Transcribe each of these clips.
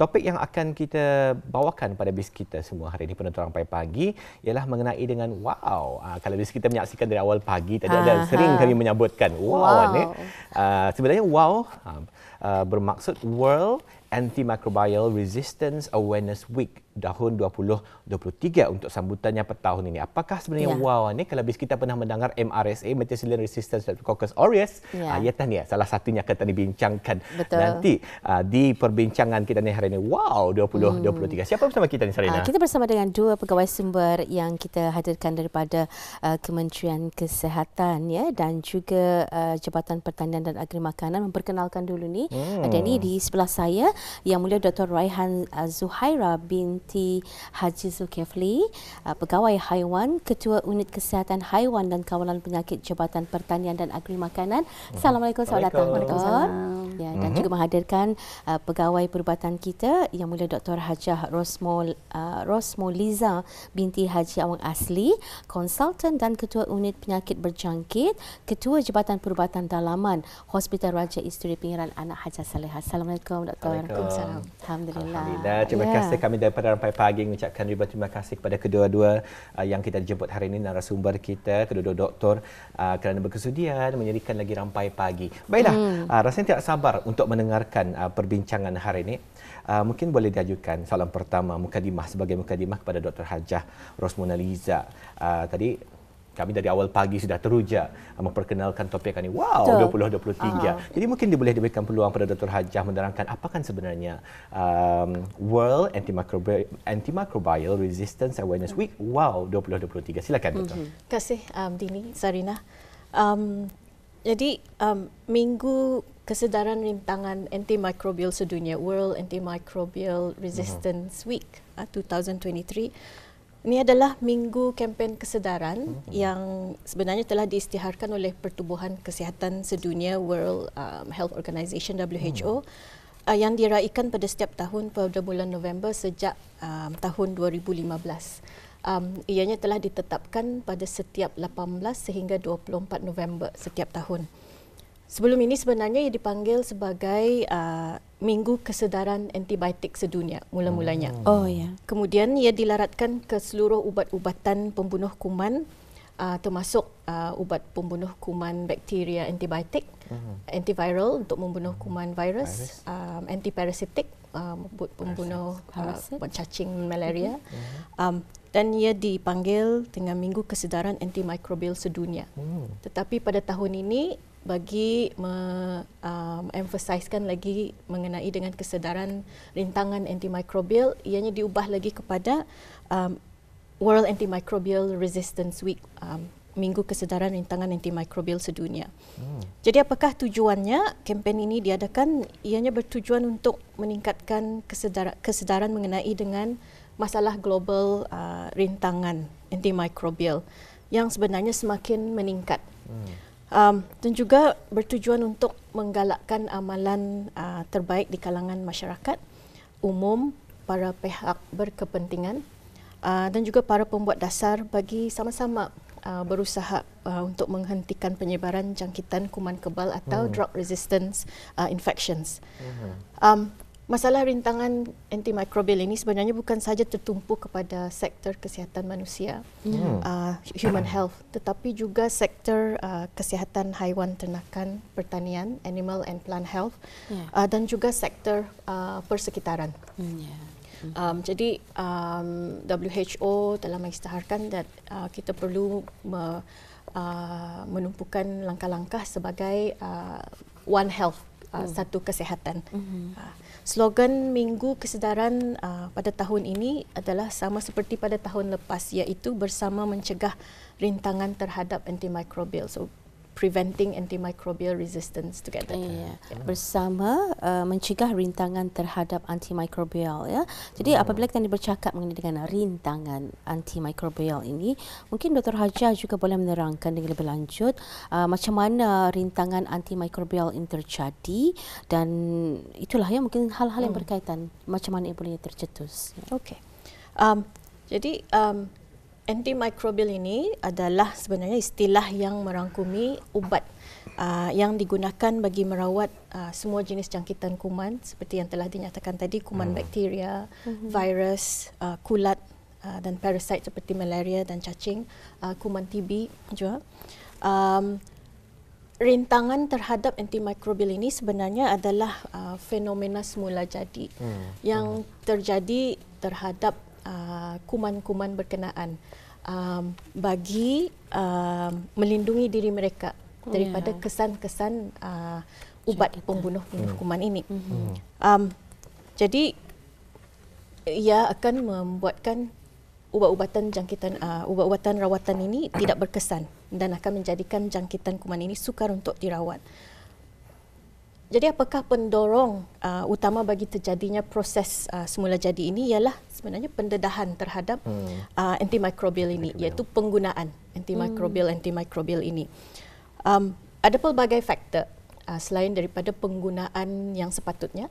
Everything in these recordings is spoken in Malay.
Topik yang akan kita bawakan pada bis kita semua hari ini penonton Rampai pagi ialah mengenai dengan wow. Ah, kalau bis kita menyaksikan dari awal pagi tadi ha, ada ha. sering kami menyambutkan wow, wow. ni. Ah, sebenarnya wow ah, Uh, bermaksud World Antimicrobial Resistance Awareness Week tahun 2023 untuk sambutannya yang tahun ini. Apakah sebenarnya yeah. wow ni kalau kita pernah mendengar MRSA Methicillin Resistance Streptococcus aureus. Yeah. Ya. Uh, ya tahniah salah satunya akan tadi bincangkan Betul. nanti uh, di perbincangan kita ni hari ini. Wow 2023. Hmm. Siapa bersama kita ni Sarina? Uh, kita bersama dengan dua pegawai sumber yang kita hadirkan daripada uh, Kementerian Kesihatan ya dan juga uh, Jabatan Pertanian dan Agri Makanan memperkenalkan dulu ni oh. ada ni di sebelah saya yang mulia Dr. Raihan uh, Zuhaira binti Haji Zulkifli uh, pegawai haiwan ketua unit kesihatan haiwan dan kawalan penyakit Jabatan Pertanian dan Agri Makanan. uh Assalamualaikum selamat datang Dr. Ya dan uh-huh. juga menghadirkan uh, pegawai perubatan kita yang mulia Dr. Hajah Rosmo uh, Rosmo Liza binti Haji Awang Asli konsultan dan ketua unit penyakit berjangkit ketua Jabatan Perubatan Dalaman Hospital Raja Isteri Pengiran Anak Hajar Saleh. Assalamualaikum Doktor. Waalaikumsalam. Alhamdulillah. Alhamdulillah. Terima yeah. kasih kami daripada Rampai Pagi mengucapkan ribuan terima kasih kepada kedua-dua uh, yang kita jemput hari ini narasumber kita, kedua-dua doktor uh, kerana berkesudian menyediakan lagi Rampai Pagi. Baiklah, hmm. uh, rasanya tidak sabar untuk mendengarkan uh, perbincangan hari ini. Uh, mungkin boleh diajukan soalan pertama mukadimah sebagai mukadimah kepada Dr. Hajah Rosmona Liza. Uh, tadi kami dari awal pagi sudah teruja uh, memperkenalkan topik ini. Wow, Betul. 2023. Uh-huh. Jadi mungkin dia boleh diberikan peluang pada Dr. Hajah menerangkan apakah sebenarnya um, World Antimicrobial, Antimicrobial Resistance Awareness Week. Wow, 2023. Silakan, Dr. Uh-huh. Terima kasih, um, Dini, Sarina. Um, jadi, um, Minggu Kesedaran Rintangan Antimicrobial Sedunia, World Antimicrobial mhm. Resistance uh-huh. Week uh, 2023, ini adalah minggu kempen kesedaran mm-hmm. yang sebenarnya telah diistiharkan oleh Pertubuhan Kesihatan Sedunia World um, Health Organization WHO mm. uh, yang diraikan pada setiap tahun pada bulan November sejak um, tahun 2015. Um, ianya telah ditetapkan pada setiap 18 sehingga 24 November setiap tahun. Sebelum ini sebenarnya ia dipanggil sebagai uh, Minggu Kesedaran Antibiotik Sedunia mula-mulanya. Hmm. Oh ya. Kemudian ia dilaratkan ke seluruh ubat-ubatan pembunuh kuman uh, termasuk uh, ubat pembunuh kuman bakteria antibiotik, uh antiviral untuk membunuh hmm. kuman virus, um, antiparasitik untuk um, uh, pembunuh uh, cacing malaria. uh Um, dan ia dipanggil dengan Minggu Kesedaran Antimikrobial Sedunia. uh Tetapi pada tahun ini bagi memfasiskan um, uh, lagi mengenai dengan kesedaran rintangan antimikrobial ianya diubah lagi kepada um, World Antimicrobial Resistance Week um, minggu kesedaran rintangan antimikrobial sedunia. Hmm. Jadi apakah tujuannya kempen ini diadakan ianya bertujuan untuk meningkatkan kesedaran kesedaran mengenai dengan masalah global uh, rintangan antimikrobial yang sebenarnya semakin meningkat. Hmm um, dan juga bertujuan untuk menggalakkan amalan uh, terbaik di kalangan masyarakat umum para pihak berkepentingan uh, dan juga para pembuat dasar bagi sama-sama uh, berusaha uh, untuk menghentikan penyebaran jangkitan kuman kebal atau hmm. drug resistance uh, infections. Hmm. Um, masalah rintangan antimikrobial ini sebenarnya bukan saja tertumpu kepada sektor kesihatan manusia hmm. uh, human health tetapi juga sektor uh, kesihatan haiwan ternakan pertanian animal and plant health yeah. uh, dan juga sektor uh, persekitaran hmm, yeah. Hmm. um, jadi um, WHO telah mengisytiharkan dan uh, kita perlu me, uh, menumpukan langkah-langkah sebagai uh, one health uh, hmm. satu kesihatan. Hmm. Uh, slogan Minggu Kesedaran uh, pada tahun ini adalah sama seperti pada tahun lepas iaitu bersama mencegah rintangan terhadap antimicrobial. So preventing antimicrobial resistance together. Yeah. Yeah. Bersama uh, mencegah rintangan terhadap antimicrobial ya. Jadi hmm. apabila kita bercakap mengenai dengan rintangan antimicrobial ini, mungkin Dr. Haja juga boleh menerangkan dengan lebih lanjut uh, macam mana rintangan antimicrobial ini terjadi dan itulah yang mungkin hal-hal yang hmm. berkaitan macam mana ia boleh tercetus. Ya. Okey. Um jadi um antimikrobial ini adalah sebenarnya istilah yang merangkumi ubat Uh, yang digunakan bagi merawat uh, semua jenis jangkitan kuman seperti yang telah dinyatakan tadi kuman hmm. bakteria, hmm virus, uh, kulat uh, dan parasit seperti malaria dan cacing, uh, kuman TB juga. Um, rintangan terhadap antimikrobial ini sebenarnya adalah uh, fenomena semula jadi hmm. yang hmm. terjadi terhadap Uh, kuman-kuman berkenaan um, bagi uh, melindungi diri mereka oh, daripada ya. kesan-kesan uh, ubat Cikita. pembunuh pembunuh hmm. kuman ini. Mm-hmm. Um, jadi ia akan membuatkan ubat-ubatan jangkitan uh, ubat-ubatan rawatan ini tidak berkesan dan akan menjadikan jangkitan kuman ini sukar untuk dirawat. Jadi apakah pendorong uh, utama bagi terjadinya proses uh, semula jadi ini ialah sebenarnya pendedahan terhadap hmm. uh, antimikrobial ini antimikrobial. iaitu penggunaan antimikrobial hmm. antimikrobial ini. Um ada pelbagai faktor uh, selain daripada penggunaan yang sepatutnya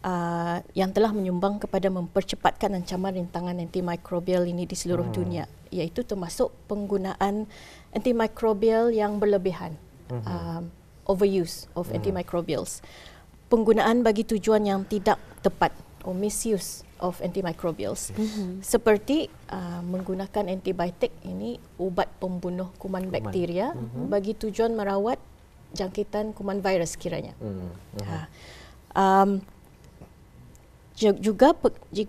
uh, yang telah menyumbang kepada mempercepatkan ancaman rintangan antimikrobial ini di seluruh hmm. dunia iaitu termasuk penggunaan antimikrobial yang berlebihan. Hmm. Um, overuse of hmm. antimicrobials. Penggunaan bagi tujuan yang tidak tepat or misuse of antimicrobials. Mm-hmm. Seperti uh, menggunakan antibiotik ini ubat pembunuh kuman, kuman. bakteria mm-hmm. bagi tujuan merawat jangkitan kuman virus kiranya. Mm, mm-hmm. Ha. Um, juga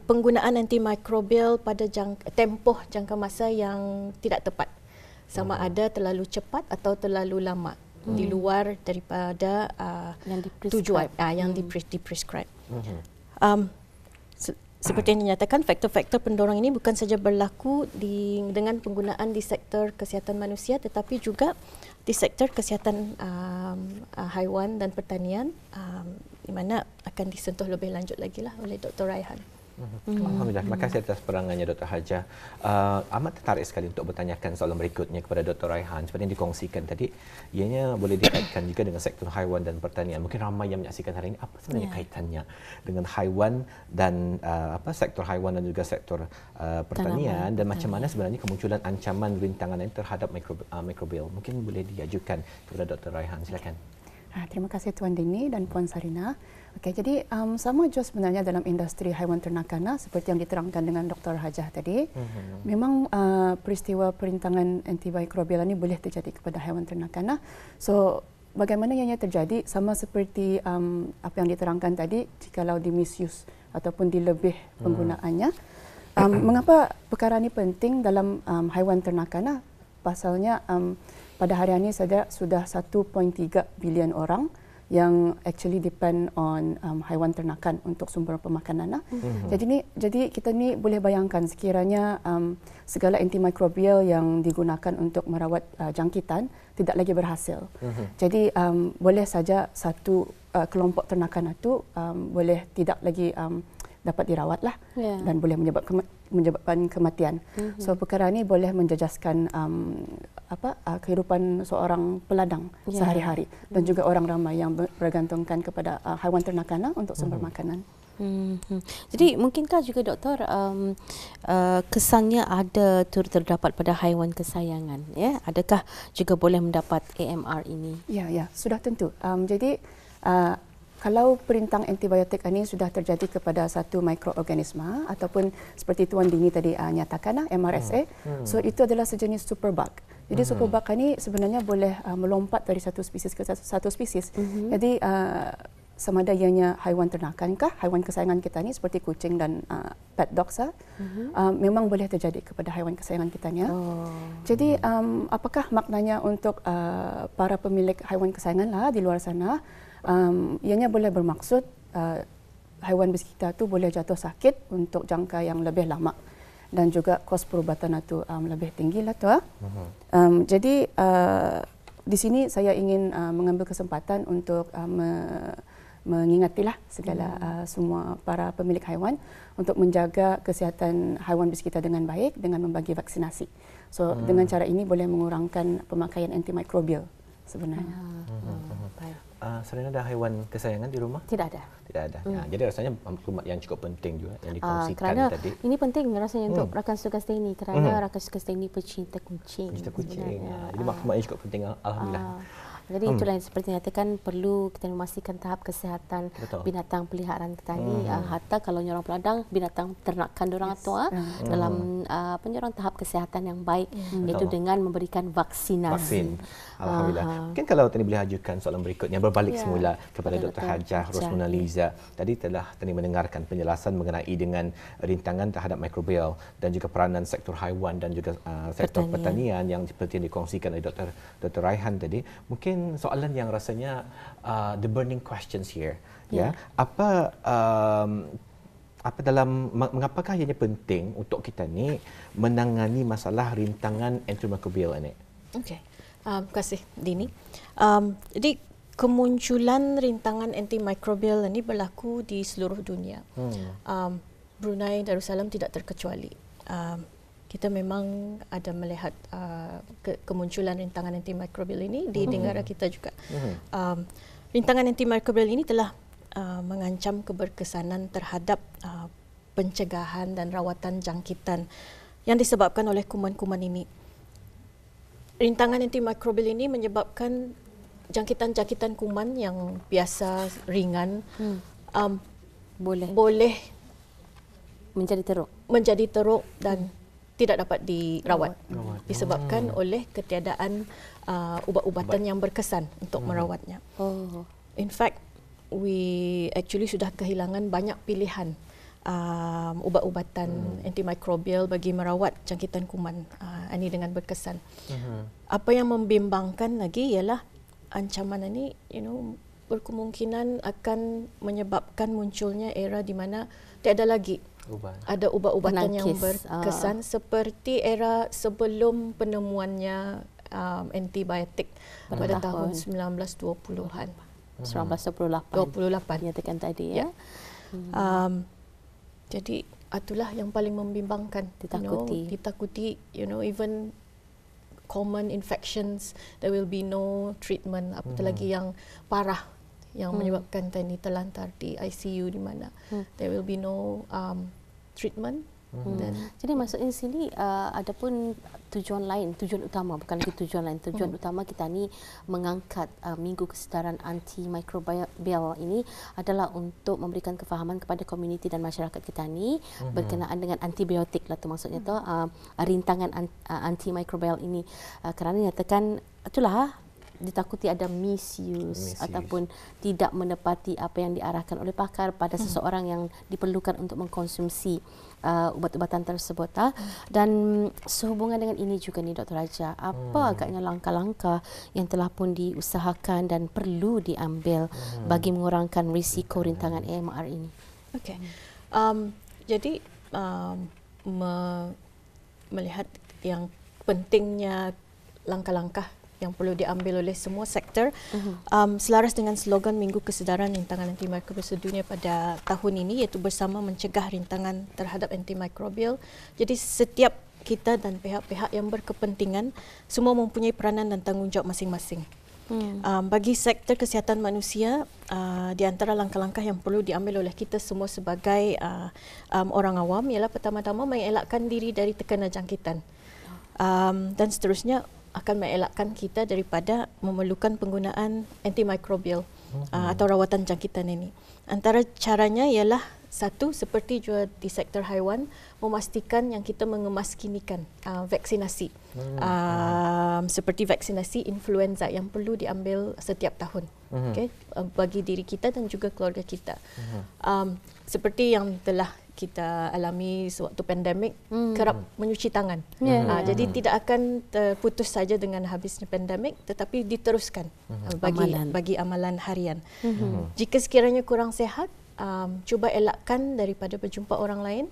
penggunaan antimikrobial pada jangka, tempoh jangka masa yang tidak tepat. Sama hmm ada terlalu cepat atau terlalu lama hmm. di luar daripada uh, tujuan uh, yang hmm. di Hmm. Um, se- seperti yang dinyatakan, faktor-faktor pendorong ini bukan saja berlaku di, dengan penggunaan di sektor kesihatan manusia tetapi juga di sektor kesihatan um, uh, haiwan dan pertanian um, di mana akan disentuh lebih lanjut lagi lah oleh Dr. Raihan. Mm-hmm. Alhamdulillah. Terima kasih atas perangannya Dr. Haja. Uh, amat tertarik sekali untuk bertanyakan soalan berikutnya kepada Dr. Raihan seperti yang dikongsikan tadi. Ianya boleh dikaitkan juga dengan sektor haiwan dan pertanian. Mungkin ramai yang menyaksikan hari ini apa sebenarnya yeah. kaitannya dengan haiwan dan uh, apa sektor haiwan dan juga sektor uh, pertanian Tanaman. dan macam mana sebenarnya kemunculan ancaman rintangan ini terhadap mikro, uh, mikrobial. Mungkin boleh diajukan kepada Dr. Raihan. Silakan. Ah, terima kasih Tuan Dini dan Puan Sarina. Okay, jadi um, sama juga sebenarnya dalam industri haiwan ternakan lah, seperti yang diterangkan dengan Dr. Hajah tadi. Mm-hmm. Memang uh, peristiwa perintangan antibiotikrobial ini boleh terjadi kepada haiwan ternakan lah. So bagaimana ianya terjadi sama seperti um, apa yang diterangkan tadi jikalau di misuse ataupun dilebih hmm. penggunaannya. Mm. Um, mengapa perkara ini penting dalam um, haiwan ternakan lah? Pasalnya um, pada hari ini saja sudah 1.3 bilion orang yang actually depend on um, haiwan ternakan untuk sumber pemakanan lah. Mm-hmm. Jadi ni jadi kita ni boleh bayangkan sekiranya um, segala antimikrobial yang digunakan untuk merawat uh, jangkitan tidak lagi berhasil. Mm-hmm. Jadi um, boleh saja satu uh, kelompok ternakan itu um, boleh tidak lagi um, dapat dirawat lah yeah. dan boleh menyebab menyebabkan kematian. Mm-hmm. So perkara ini boleh menjejaskan um, apa uh, kehidupan seorang peladang yeah. sehari-hari mm-hmm. dan mhm. juga orang ramai yang bergantungkan kepada uh, haiwan ternakana untuk sumber mm-hmm. makanan. Hmm. Jadi mungkinkah juga doktor um, uh, kesannya ada tur terdapat pada haiwan kesayangan ya yeah? adakah juga boleh mendapat AMR ini Ya ya sudah tentu um, jadi uh, kalau perintang antibiotik ini sudah terjadi kepada satu mikroorganisma ataupun seperti Tuan Dini tadi uh, nyatakan uh, ah, MRSA, hmm, hmm. so itu adalah sejenis superbug. Jadi hmm. superbug ini sebenarnya boleh uh, melompat dari satu spesies ke satu, satu spesies. Hmm. Jadi uh, sama ada ianya haiwan ternakan kah, haiwan kesayangan kita ini seperti kucing dan uh, pet dogs, uh, hmm. uh, memang boleh terjadi kepada haiwan kesayangan kita ni. Oh. Jadi um, apakah maknanya untuk uh, para pemilik haiwan kesayangan lah di luar sana? um, ianya boleh bermaksud uh, haiwan bis kita tu boleh jatuh sakit untuk jangka yang lebih lama dan juga kos perubatan itu um, lebih tinggi lah tu. Um, jadi uh, di sini saya ingin uh, mengambil kesempatan untuk uh, me- mengingatilah segala uh, semua para pemilik haiwan untuk menjaga kesihatan haiwan bis kita dengan baik dengan membagi vaksinasi. So hmm. dengan cara ini boleh mengurangkan pemakaian antimikrobial sebenarnya. Hmm. Hmm. Hmm. Baik uh, ah, Serena ada haiwan kesayangan di rumah? Tidak ada. Tidak ada. Hmm. Ya, jadi rasanya maklumat yang cukup penting juga yang ah, dikongsikan uh, tadi. ini penting rasanya hmm. untuk rakan suka ini kerana hmm. rakan suka ini pecinta kucing. Pecinta kucing. Ya. Jadi maklumat yang cukup penting alhamdulillah. Uh. Jadi hmm. itulah yang seperti nyatakan perlu kita memastikan tahap kesehatan Betul. binatang peliharaan kita ni. Uh, hatta kalau nyorang peladang binatang ternakan orang yes. atau ah. hmm. dalam uh, eh, penyorang tahap kesehatan yang baik hmm. Ya. iaitu Betul. dengan memberikan vaksinasi. Vaksin. Alhamdulillah. Uh-huh. Mungkin kalau tadi boleh ajukan soalan berikutnya berbalik yeah. semula kepada Dr. Dr. Hajah Rosmuna Liza. Tadi telah tadi mendengarkan penjelasan mengenai dengan rintangan terhadap mikrobial dan juga peranan sektor haiwan dan juga uh, sektor pertanian. pertanian yang seperti yang dikongsikan oleh Dr. Dr. Raihan tadi. Mungkin mungkin soalan yang rasanya uh, the burning questions here ya yeah. yeah. apa um, apa dalam mengapakah ianya penting untuk kita ni menangani masalah rintangan antimikrobial ini okey um kasih dini um jadi kemunculan rintangan antimikrobial ini berlaku di seluruh dunia hmm. um Brunei Darussalam tidak terkecuali um kita memang ada melihat uh, ke- kemunculan rintangan antimikrobial ini di hmm. negara kita juga. Hmm. Um, rintangan antimikrobial ini telah uh, mengancam keberkesanan terhadap uh, pencegahan dan rawatan jangkitan yang disebabkan oleh kuman-kuman ini. Rintangan antimikrobial ini menyebabkan jangkitan-jangkitan kuman yang biasa ringan hmm. um, boleh boleh menjadi teruk menjadi teruk dan hmm tidak dapat dirawat rawat. disebabkan oh. oleh ketiadaan uh, ubat-ubatan Ubat. yang berkesan untuk hmm. merawatnya. Oh. In fact, we actually sudah kehilangan banyak pilihan um, ubat-ubatan hmm. antimikrobial bagi merawat jangkitan kuman uh, ini dengan berkesan. Hmm. Apa yang membimbangkan lagi ialah ancaman ini, you know, berkemungkinan akan menyebabkan munculnya era di mana tiada lagi ubat. ada ubat-ubatan yang berkesan uh. seperti era sebelum penemuannya um, antibiotik hmm. pada tahun 1920-an. 1928. 28 nyatakan tadi ya. ya. Um, jadi itulah yang paling membimbangkan ditakuti. You know, ditakuti, you know, even common infections there will be no treatment apatah hmm. lagi yang parah yang hmm. menyebabkan Tandy terlantar di ICU di mana hmm. there will be no um, treatment. Hmm. Jadi maksudnya sini uh, ada pun tujuan lain, tujuan utama bukan lagi tujuan lain, tujuan hmm. utama kita ni mengangkat uh, Minggu Kesedaran Antimikrobial ini adalah untuk memberikan kefahaman kepada komuniti dan masyarakat kita ni hmm. berkenaan dengan antibiotik lah tu maksudnya hmm. tu uh, rintangan anti uh, antimikrobial ini uh, kerana nyatakan itulah ditakuti ada misuse, misuse ataupun tidak menepati apa yang diarahkan oleh pakar pada hmm. seseorang yang diperlukan untuk mengkonsumsi uh, ubat-ubatan tersebut ah. Hmm. dan sehubungan dengan ini juga ni, Dr. Raja apa hmm. agaknya langkah-langkah yang telah pun diusahakan dan perlu diambil hmm. bagi mengurangkan risiko rintangan AMR ini Okay, um jadi um, me- melihat yang pentingnya langkah-langkah yang perlu diambil oleh semua sektor uh-huh. um, selaras dengan slogan Minggu Kesedaran Rintangan Antimikrobial Sedunia pada tahun ini iaitu bersama mencegah rintangan terhadap antimikrobial. Jadi setiap kita dan pihak-pihak yang berkepentingan semua mempunyai peranan dan tanggungjawab masing-masing. Hmm. Um, bagi sektor kesihatan manusia, uh, di antara langkah-langkah yang perlu diambil oleh kita semua sebagai uh, um, orang awam ialah pertama-tama mengelakkan diri dari tekanan jangkitan oh. um, dan seterusnya akan mengelakkan kita daripada memerlukan penggunaan antimikrobial uh, oh. ah, atau rawatan jangkitan ini. Antara caranya ialah satu seperti juga di sektor haiwan memastikan yang kita mengemaskinikan uh, vaksinasi hmm. uh, seperti vaksinasi influenza yang perlu diambil setiap tahun hmm. okay, uh, bagi diri kita dan juga keluarga kita hmm. um, seperti yang telah kita alami sewaktu pandemik hmm. kerap menyuci tangan. Yeah. Ya. Uh, jadi hmm. tidak akan terputus saja dengan habisnya pandemik tetapi diteruskan uh, bagi amalan. bagi amalan harian. Hmm. hmm. Jika sekiranya kurang sehat, um, cuba elakkan daripada berjumpa orang lain.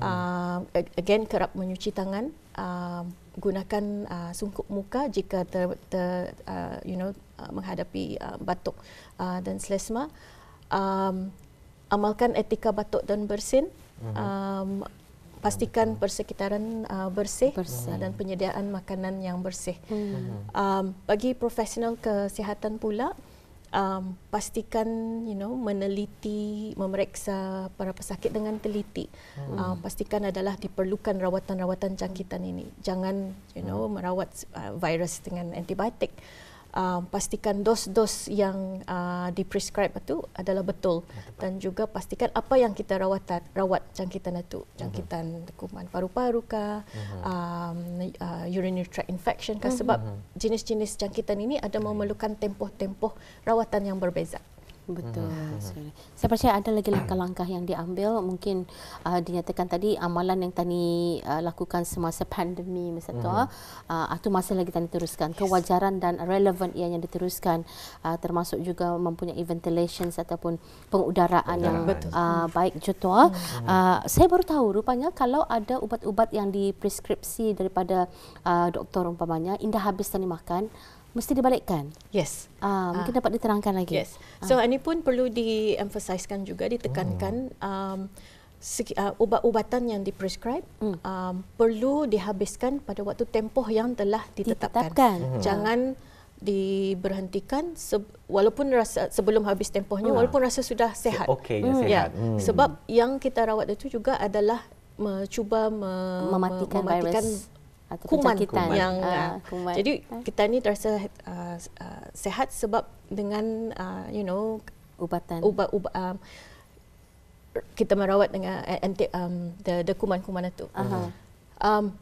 Um, again kerap menyuci tangan, um, gunakan uh, sungkup muka jika ter, ter uh, you know uh, menghadapi uh, batuk uh, dan selesma. Um, amalkan etika batuk dan bersin. Mm-hmm. Um, pastikan persekitaran uh, bersih, bersih uh, dan penyediaan makanan yang bersih. Hmm. Um, bagi profesional kesihatan pula, um, pastikan you know meneliti, memeriksa para pesakit dengan teliti. Hmm. Uh, pastikan adalah diperlukan rawatan-rawatan jangkitan ini. Jangan you know hmm. merawat uh, virus dengan antibiotik um, pastikan dos-dos yang uh, diprescribe itu adalah betul dan juga pastikan apa yang kita rawat rawat jangkitan itu jangkitan mhm. kuman paru-paru ka mhm. um, uh, urinary tract infection ka mhm. sebab jenis-jenis jangkitan ini ada memerlukan tempoh-tempoh rawatan yang berbeza. Betul hmm. Mhm. sekali. Saya percaya ada lagi langkah-langkah yang diambil mungkin uh, dinyatakan tadi amalan yang tani uh, lakukan semasa pandemi mhm. uh, masa hmm. tu uh, itu masih lagi tani teruskan yes. kewajaran dan relevan ia yang diteruskan uh, termasuk juga mempunyai ventilation ataupun pengudaraan yang uh, baik jutu. Hmm. Uh, saya baru tahu rupanya kalau ada ubat-ubat yang dipreskripsi daripada uh, doktor umpamanya indah habis tani makan mesti dibalikkan. Yes. Uh, mungkin uh. dapat diterangkan lagi. Yes. Ah. So uh. ini pun perlu diemphasiskan juga ditekankan hmm. um uh, ubat-ubatan yang diprescribe mm. um perlu dihabiskan pada waktu tempoh yang telah ditetapkan. ditetapkan. Mm. Jangan diberhentikan se- walaupun rasa sebelum habis tempohnya mm. walaupun rasa sudah sehat. Okay, mm. sehat. Yeah. Hmm. Sebab yang kita rawat itu juga adalah mencuba me- mematikan, mematikan virus atau kuman. kuman. yang uh, kuman. jadi kita ni terasa uh, uh, sehat sebab dengan uh, you know ubatan ubat ubat um, kita merawat dengan eh, anti um, the, the kuman-kuman itu uh um,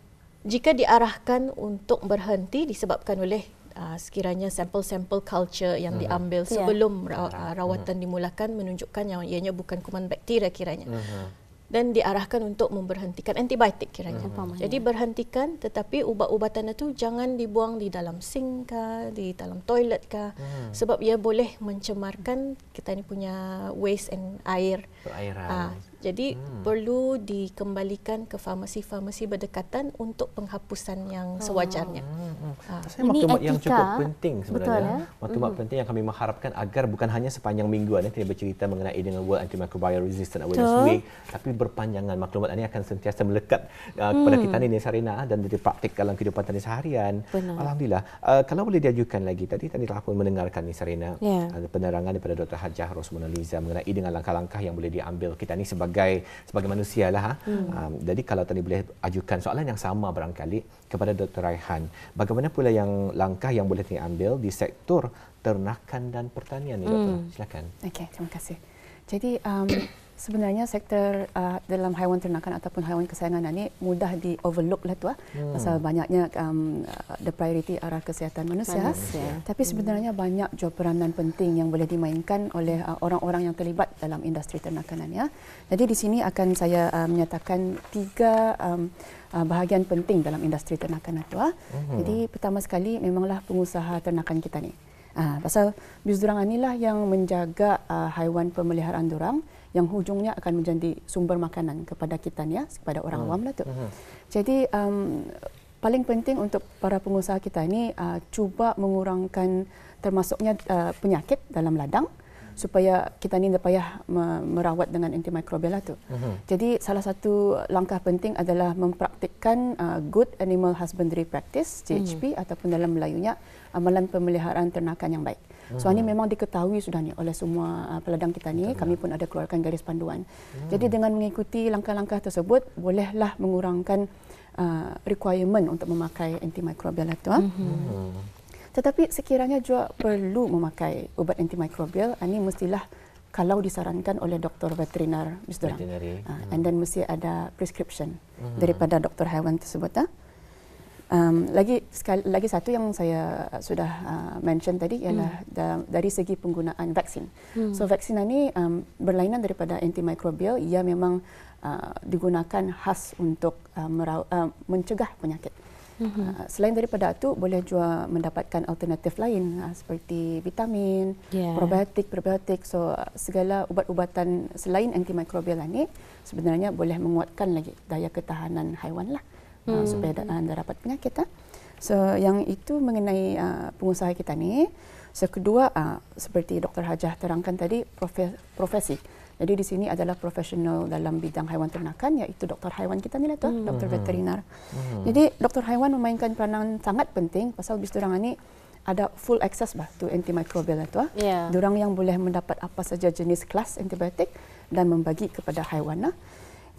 jika diarahkan untuk berhenti disebabkan oleh uh, sekiranya sampel-sampel culture yang uh-huh. diambil ya. sebelum yeah. Hmm. rawatan uh-huh. dimulakan menunjukkan yang ianya bukan kuman bakteria kiranya uh-huh dan diarahkan untuk memberhentikan antibiotik kira Hmm. Jadi berhentikan tetapi ubat-ubatan itu jangan dibuang di dalam sink kah, di dalam toilet kah hmm. sebab ia boleh mencemarkan kita ini punya waste and air. Air. Ha, ah, jadi hmm. perlu dikembalikan ke farmasi-farmasi berdekatan untuk penghapusan yang ah. sewajarnya. Hmm. Hmm. Ha. Saya maklumat yang cukup penting sebenarnya. Betul, ya? Maklumat hmm. penting yang kami mengharapkan agar bukan hanya sepanjang mingguan ini kita bercerita mengenai dengan World Antimicrobial Resistance Awareness Week, tapi berpanjangan maklumat ini akan sentiasa melekat uh, kepada hmm. kita ini Sarina dan jadi praktik dalam kehidupan tani seharian. Benar. Alhamdulillah. Uh, kalau boleh diajukan lagi tadi tadi telah pun mendengarkan ini Sarina yeah. uh, penerangan daripada Dr. Hajah Rosmona Liza mengenai dengan langkah-langkah yang boleh diambil kita ini sebagai sebagai sebagai manusia lah. Ha. Hmm. Uh, jadi kalau tadi boleh ajukan soalan yang sama barangkali kepada Dr. Raihan, bagaimana pula yang langkah yang boleh diambil di sektor ternakan dan pertanian ni, hmm. Doktor? Silakan. Okey, terima kasih. Jadi um, Sebenarnya sektor uh, dalam haiwan ternakan ataupun haiwan kesayangan ini mudah di overlook lah tuah, hmm. pasal banyaknya um, uh, the priority arah kesihatan manusia. manusia. Tapi hmm. sebenarnya hmm. banyak job peranan penting yang boleh dimainkan oleh uh, orang-orang yang terlibat dalam industri ternakanan ah. ya. Jadi di sini akan saya uh, menyatakan tiga um, uh, bahagian penting dalam industri ternakan tu ah. Hmm. Jadi pertama sekali memanglah pengusaha ternakan kita ni. Ah pasal bisdurang anilah yang menjaga uh, haiwan pemeliharaan durang yang hujungnya akan menjadi sumber makanan kepada kita ni ya kepada orang hmm. lah tu. Hmm. Jadi um, paling penting untuk para pengusaha kita ini uh, cuba mengurangkan termasuknya uh, penyakit dalam ladang supaya kita ni dapat payah merawat dengan antimikrobial lah tu. uh Jadi salah satu langkah penting adalah mempraktikkan uh, good animal husbandry practice GHP uh hmm. ataupun dalam Melayunya amalan pemeliharaan ternakan yang baik. So ini hmm. memang diketahui sudah ni oleh semua uh, peladang kita ni. Kami ya. pun ada keluarkan garis panduan. Hmm. Jadi dengan mengikuti langkah-langkah tersebut bolehlah mengurangkan uh, requirement untuk memakai antimikrobial itu. Lah hmm. Ha? Hmm. Tetapi sekiranya juga perlu memakai ubat antimikrobial, ini mestilah kalau disarankan oleh doktor veterinar, misalnya, uh, ah, hmm. and then mesti ada prescription hmm. daripada doktor haiwan tersebut. Ha? Hmm. Um, lagi sekali, lagi satu yang saya eh, sudah uh, mention tadi hmm. ialah hmm. da, dari segi penggunaan vaksin. Hmm. So vaksin ini um, berlainan daripada antimikrobial, ia memang uh, digunakan khas untuk uh, merau, uh, mencegah penyakit. Uh, selain daripada itu boleh juga mendapatkan alternatif lain uh, seperti vitamin, yeah. probiotik, probiotik. So segala ubat-ubatan selain antimikrobial ini sebenarnya boleh menguatkan lagi daya ketahanan haiwan lah. Ha, hmm. uh, supaya da- anda ah, dapat penyakit. Uh. So yang itu mengenai uh, pengusaha kita ni. So kedua uh, seperti Dr. Hajah terangkan tadi profesi. profesi. Jadi di sini adalah profesional dalam bidang haiwan ternakan iaitu doktor haiwan kita ni lah tu, hmm. doktor hmm. veterinar. Hmm. Jadi doktor haiwan memainkan peranan sangat penting pasal bis durang ni ada full access bah to antimicrobial lah tu. Yeah. Ya. Durang yang boleh mendapat apa saja jenis kelas antibiotik dan membagi kepada haiwan lah.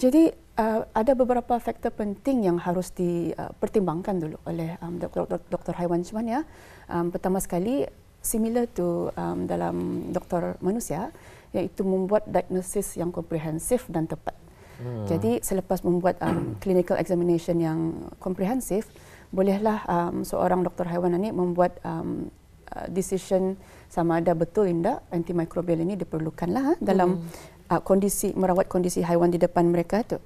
Jadi uh, ada beberapa faktor penting yang harus dipertimbangkan dulu oleh um, Dr. Dr. Dr. Haiwan Cuman ya. Um, pertama sekali similar to um, dalam doktor Manusia iaitu membuat diagnosis yang komprehensif dan tepat. Hmm. Jadi selepas membuat um, clinical examination yang komprehensif, bolehlah um, seorang doktor haiwan ini membuat um, uh, decision sama ada betul tidak antimikrobial ini diperlukanlah ha, dalam hmm uh, kondisi merawat kondisi haiwan di depan mereka tu.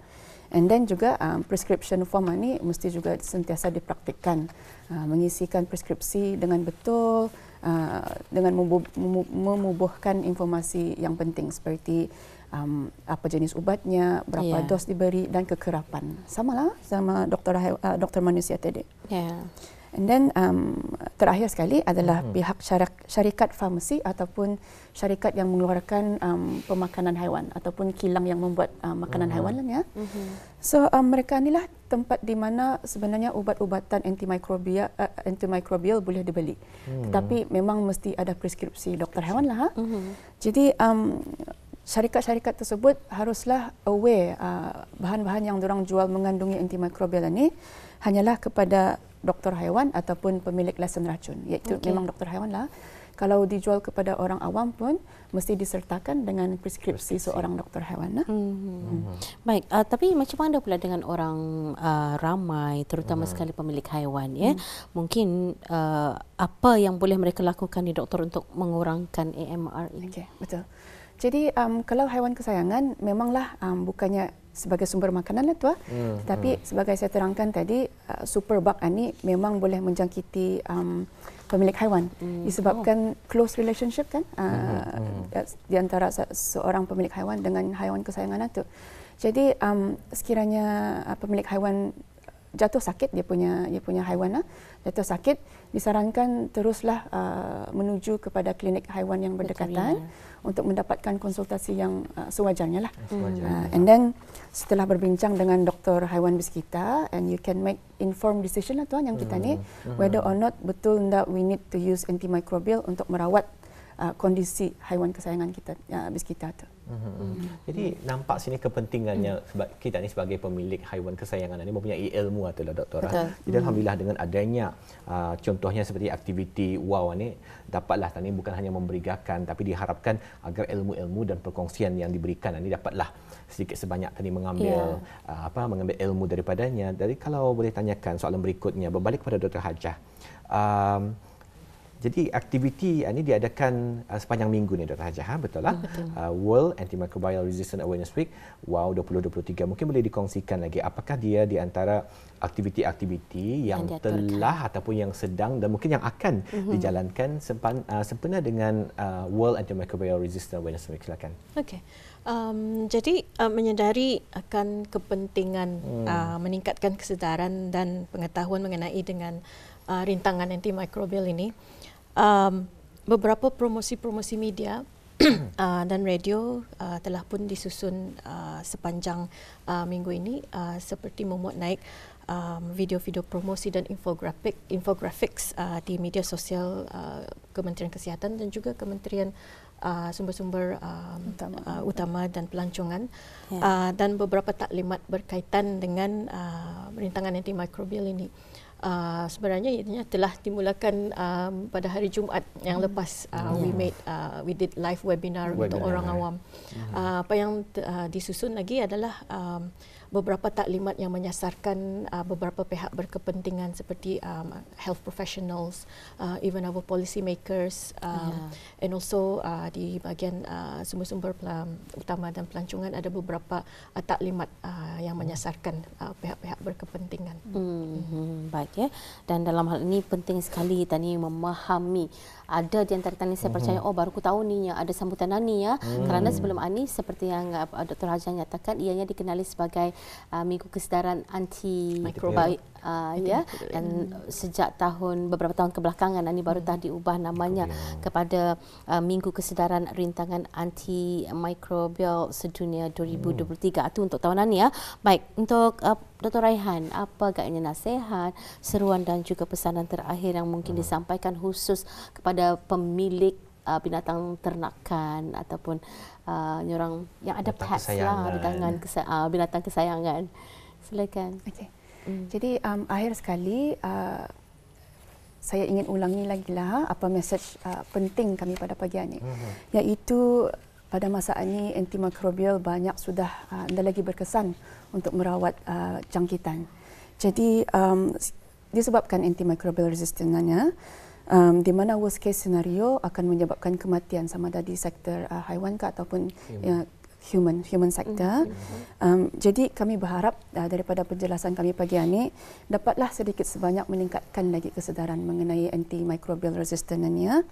And then juga um, prescription form ini mesti juga sentiasa dipraktikkan. Uh, mengisikan preskripsi dengan betul, uh, dengan membub, memubuhkan informasi yang penting seperti um, apa jenis ubatnya, berapa yeah. dos diberi dan kekerapan. Sama lah sama doktor, uh, doktor manusia tadi. Yeah. And then um, terakhir sekali adalah hmm pihak syarik- syarikat farmasi ataupun syarikat yang mengeluarkan um, pemakanan haiwan ataupun kilang yang membuat um, makanan mm-hmm. haiwan lah ya. hmm So um, mereka inilah tempat di mana sebenarnya ubat-ubatan antimikrobial uh, antimikrobial boleh dibeli. hmm Tetapi memang mesti ada preskripsi doktor hewan lah. Ha? hmm Jadi um, syarikat-syarikat tersebut haruslah aware uh, bahan-bahan yang diorang jual mengandungi antimikrobial ini hanyalah kepada doktor haiwan ataupun pemilik lesen racun iaitu okay. memang doktor haiwan lah kalau dijual kepada orang awam pun mesti disertakan dengan preskripsi, preskripsi. seorang doktor haiwan lah. Hmm. Hmm. Baik, uh, tapi macam mana pula dengan orang uh, ramai terutama hmm. sekali pemilik haiwan ya? Hmm. Mungkin uh, apa yang boleh mereka lakukan di doktor untuk mengurangkan AMR ini? Okay, betul. Jadi um, kalau haiwan kesayangan memanglah um, bukannya sebagai sumber makanan lah tuah. Hmm. Tetapi hmm. sebagai saya terangkan tadi uh, superbug ini memang boleh menjangkiti um, pemilik haiwan hmm. disebabkan oh. close relationship kan uh, hmm. Hmm. Uh, di antara seorang pemilik haiwan dengan haiwan kesayangan itu. Jadi um, sekiranya uh, pemilik haiwan jatuh sakit dia punya dia punya haiwan lah. jatuh sakit disarankan teruslah uh, menuju kepada klinik haiwan yang berdekatan Betul. Ya. untuk mendapatkan konsultasi yang uh, sewajarnya lah sewajarnya. Uh, and then setelah berbincang dengan doktor haiwan bis kita and you can make informed decision lah tuan yang kita ni hmm. whether hmm. or not betul tidak we need to use antimicrobial untuk merawat uh, kondisi haiwan kesayangan kita uh, bis kita tu hmm Jadi nampak sini kepentingannya sebab kita ni sebagai pemilik haiwan kesayangan ini mempunyai ilmu atulah doktorah. Jadi mm-hmm. alhamdulillah dengan adanya uh, contohnya seperti aktiviti wow ini dapatlah tadi bukan hanya memberikan tapi diharapkan agar ilmu-ilmu dan perkongsian yang diberikan ini dapatlah sedikit sebanyak tadi mengambil yeah. Ya. uh, apa mengambil ilmu daripadanya. Jadi kalau boleh tanyakan soalan berikutnya berbalik kepada Dr. Hajah. Um, jadi aktiviti ah, ini diadakan uh, sepanjang minggu ni Dr. Hajah, ha, betul lah. Uh, World Antimicrobial Resistance Awareness Week WOW 2023. Mungkin boleh dikongsikan lagi apakah dia di antara aktiviti-aktiviti yang Anjaturkan. telah ataupun yang sedang dan mungkin yang akan mm-hmm. dijalankan sempan, uh, sempena dengan uh, World Antimicrobial Resistance Awareness Week. Silakan. Okay. Um, jadi uh, menyedari akan kepentingan hmm. uh, meningkatkan kesedaran dan pengetahuan mengenai dengan uh, rintangan antimikrobial ini um, beberapa promosi-promosi media uh, dan radio uh, telah pun disusun uh, sepanjang uh, minggu ini uh, seperti memuat naik um, video-video promosi dan infografik infographics uh, di media sosial uh, Kementerian Kesihatan dan juga Kementerian Uh, sumber-sumber um, utama. Uh, utama dan pelancongan yeah. uh, dan beberapa taklimat berkaitan dengan uh, rintangan antimikrobial ini. Uh, uh, sebenarnya ianya telah dimulakan um, pada hari Jumaat yang lepas uh, oh. we ya. made uh, we did live webinar, webinar. untuk orang ya. awam. Uh-huh. Uh, apa yang uh, disusun lagi adalah um, beberapa taklimat yang menyasarkan uh, beberapa pihak berkepentingan seperti um, health professionals, uh, even our policy makers, um, yeah. and also uh, di bahagian uh, sumber-sumber pelam, utama dan pelancongan ada beberapa uh, taklimat uh, yang menyasarkan uh, pihak-pihak berkepentingan. Mm-hmm. Baik ya. Dan dalam hal ini penting sekali tani memahami ada di antara tani saya uh-huh. percaya mhm. oh baru ku tahu ni ya ada sambutan Ani ya hmm. kerana sebelum Ani seperti yang uh, Dr. Hajar nyatakan ianya dikenali sebagai uh, minggu anti Ah, ya. Hmm. uh, ya dan sejak tahun beberapa tahun kebelakangan ini lah baru hmm. dah diubah namanya Mikrobial. kepada uh, Minggu Kesedaran Rintangan Anti Mikrobial Sedunia 2023 hmm. itu untuk tahunan ini ya. Baik, untuk uh, Dr. Raihan, apa agaknya nasihat, seruan dan juga pesanan terakhir yang mungkin hmm. disampaikan khusus kepada pemilik uh, binatang ternakan ataupun uh, orang yang ada pet lah binatang kesayangan, binatang kesayangan. Uh, silakan. Okay. Mm. Jadi um, akhir sekali uh, saya ingin ulangi lagi lah uh, apa mesej uh, penting kami pada pagi ini, mm iaitu pada masa ini antimikrobial banyak sudah uh, anda uh, lagi berkesan untuk merawat uh, jangkitan. Jadi um, disebabkan antimikrobial resistennya, um, di mana worst case scenario akan menyebabkan kematian sama ada di sektor uh, haiwan ke ataupun mm. uh, human human sector. Mm-hmm. Um, jadi kami berharap uh, daripada penjelasan kami pagi ini dapatlah sedikit sebanyak meningkatkan lagi kesedaran mengenai antimicrobial resistennya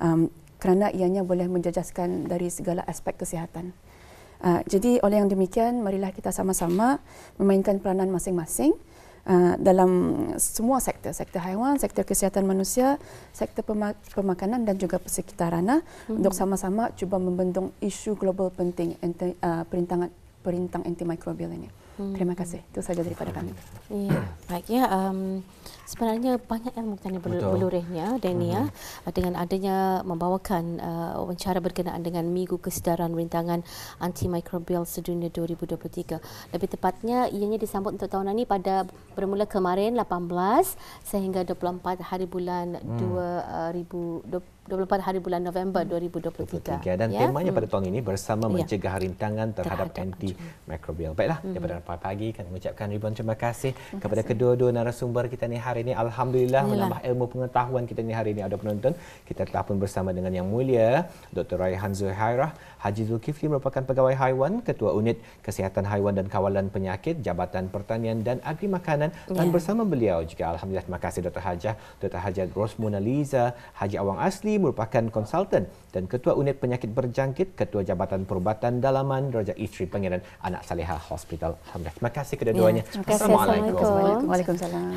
um, kerana ianya boleh menjejaskan dari segala aspek kesihatan. Uh, jadi oleh yang demikian marilah kita sama-sama memainkan peranan masing-masing uh, dalam semua sektor, sektor haiwan, sektor kesihatan manusia, sektor pemak- pemakanan dan juga persekitaran uh, mm-hmm. untuk sama-sama cuba membendung isu global penting uh, perintangan perintang antimikrobial ini. Hmm. Terima kasih. Itu saja daripada kami. Ya, baik ya. Um, sebenarnya banyak yang mungkin belurehnya Dania hmm. dengan adanya membawakan uh, wawancara berkenaan dengan Minggu Kesedaran Rintangan Antimikrobial Sedunia 2023. Lebih tepatnya ianya disambut untuk tahunan ini pada bermula kemarin 18 sehingga 24 hari bulan hmm. 2020 24 hari bulan November 2023. 23. Dan ya? temanya pada hmm. tahun ini bersama ya. mencegah rintangan terhadap, terhadap microbial Baiklah, hmm. daripada pagi, kami ucapkan ribuan terima kasih terima kepada kasih. kedua-dua narasumber kita ni hari ini. Alhamdulillah Yalah. menambah ilmu pengetahuan kita ni hari ini. Ada penonton, kita telah pun bersama dengan yang mulia, Dr. Raihan Zuhairah, Haji Zulkifli merupakan pegawai haiwan, ketua unit kesihatan haiwan dan kawalan penyakit Jabatan Pertanian dan Agri Makanan dan ya. bersama beliau juga alhamdulillah terima kasih Dr. Hajah, Dr. Hajah Rosmona Liza, Haji Awang Asli merupakan konsultan dan ketua unit penyakit berjangkit, ketua Jabatan Perubatan Dalaman Raja Isteri Pangeran Anak Saleha Hospital. Alhamdulillah terima kasih ya, kedua-duanya. Yeah. Assalamualaikum. Assalamualaikum. Waalaikumsalam.